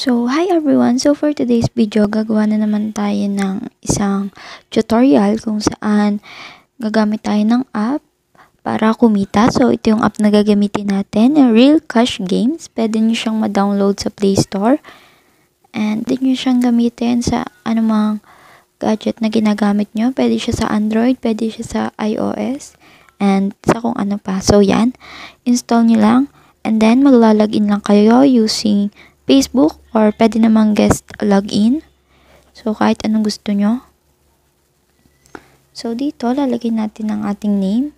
So, hi everyone! So, for today's video, gagawa na naman tayo ng isang tutorial kung saan gagamit tayo ng app para kumita. So, ito yung app na gagamitin natin, Real Cash Games. Pwede nyo siyang ma-download sa Play Store. And, pwede nyo siyang gamitin sa anumang gadget na ginagamit nyo. Pwede siya sa Android, pwede siya sa iOS, and sa kung ano pa. So, yan. Install nyo lang. And then, maglalagin lang kayo using Facebook or pwede namang guest login. So, kahit anong gusto nyo. So, dito, lalagay natin ang ating name.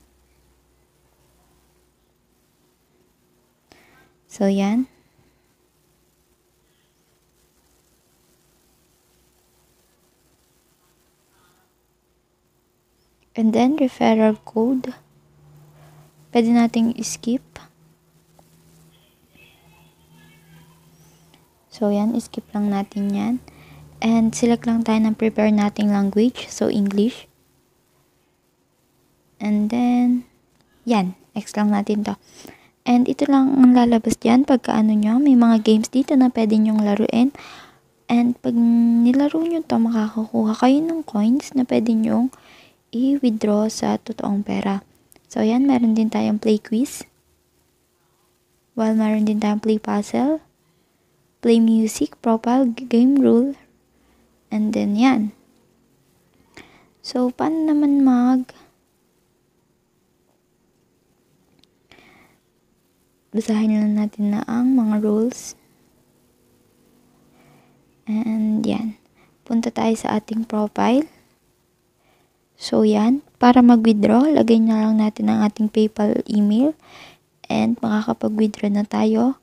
So, yan. And then, referral code. Pwede nating skip. So, yan, skip lang natin yan. And, select lang tayo ng prepare nating language. So, English. And then, yan, X lang natin to. And ito lang ang lalabas dyan pagka ano nyo. May mga games dito na pwede nyong laruin. And pag nilaro nyo to, makakakuha kayo ng coins na pwede nyong i-withdraw sa totoong pera. So, yan. meron din tayong play quiz. While meron din tayong play puzzle play music, profile, game rule, and then yan. So, paano naman mag basahin lang natin na ang mga rules. And yan. Punta tayo sa ating profile. So, yan. Para mag-withdraw, lagay na lang natin ang ating PayPal email. And makakapag-withdraw na tayo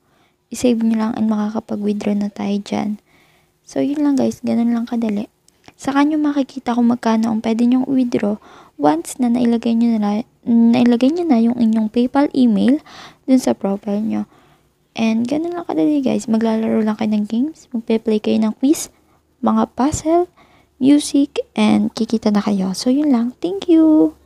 isave nyo lang and makakapag-withdraw na tayo dyan. So, yun lang guys. Ganun lang kadali. Saka nyo makikita kung magkano ang pwede nyong withdraw once na nailagay nyo na, nailagay nyo na yung inyong PayPal email dun sa profile nyo. And ganun lang kadali guys. Maglalaro lang kayo ng games, magpe-play kayo ng quiz, mga puzzle, music, and kikita na kayo. So, yun lang. Thank you!